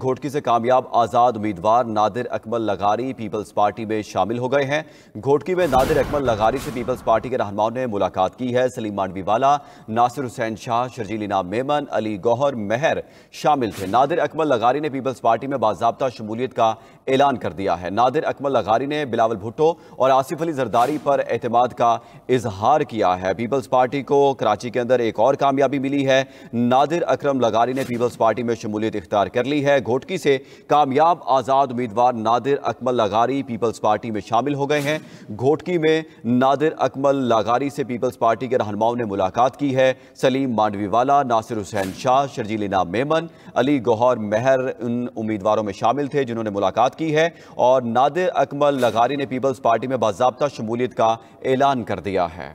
घोटकी से कामयाब आज़ाद उम्मीदवार नादिर अकमल लगारी पीपल्स पार्टी में शामिल हो गए हैं घोटकी में नादिर अकमल लगारी से पीपल्स पार्टी के रहनुमाओं ने मुलाकात की है सलीम मांडवीवाला नासिर हुसैन शाह शर्जीलिना मेमन अली गौहर मेहर शामिल थे नादिर अकमल लगारी ने पीपल्स पार्टी में बाजाबता शमूलियत का ऐलान कर दिया है नादिर अकमल लगारी ने बिलावल भुट्टो और आसिफ अली जरदारी पर अहतमाद का इजहार किया है पीपल्स पार्टी को कराची के अंदर एक और कामयाबी मिली है नादिर अक्रम लगारी ने पीपल्स पार्टी में शमूलियत इख्तियार कर ली है घोटकी से कामयाब आज़ाद उम्मीदवार नादिर अकमल लागारी पीपल्स पार्टी में शामिल हो गए हैं घोटकी में नादिर अकमल लागारी से पीपल्स पार्टी के रहनुमाओं ने मुलाकात की है सलीम मांडवीवाला नासिर हुसैन शाह शर्जील इनाम मेमन अली गौहर मेहर उन उम्मीदवारों में शामिल थे जिन्होंने मुलाकात की है और नादिर अकमल लगारी ने पीपल्स पार्टी में बाबा शमूलियत का ऐलान कर दिया है